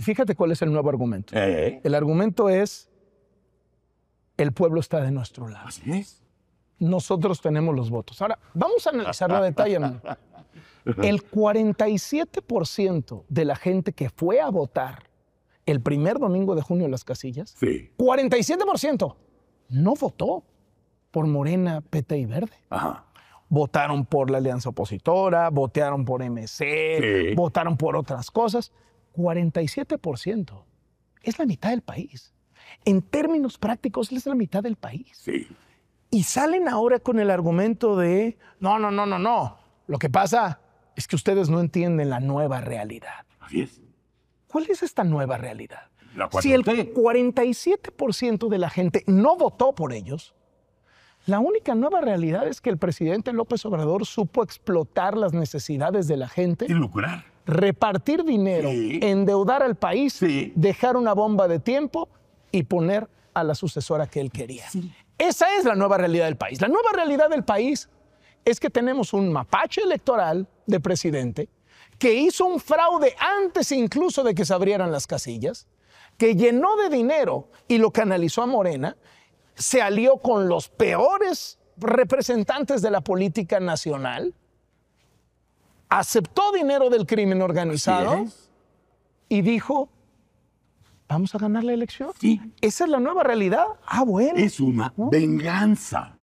fíjate cuál es el nuevo argumento. Eh. El argumento es, el pueblo está de nuestro lado. Nosotros tenemos los votos. Ahora, vamos a analizarlo la detalle. El 47% de la gente que fue a votar el primer domingo de junio en las casillas, 47% no votó por Morena, PT y Verde. Ajá. Votaron por la alianza opositora, votaron por MC, votaron por otras cosas, 47%. Es la mitad del país. En términos prácticos, es la mitad del país. Sí. Y salen ahora con el argumento de, no, no, no, no, no. Lo que pasa es que ustedes no entienden la nueva realidad. Así es. ¿Cuál es esta nueva realidad? si el 47% de la gente no votó por ellos, la única nueva realidad es que el presidente López Obrador supo explotar las necesidades de la gente. Y lucrar repartir dinero, endeudar al país, dejar una bomba de tiempo y poner a la sucesora que él quería. Esa es la nueva realidad del país. La nueva realidad del país es que tenemos un mapache electoral de presidente que hizo un fraude antes incluso de que se abrieran las casillas, que llenó de dinero y lo canalizó a Morena, se alió con los peores representantes de la política nacional, aceptó dinero del crimen organizado y dijo, vamos a ganar la elección. Sí. Esa es la nueva realidad. Ah, bueno. Es una venganza.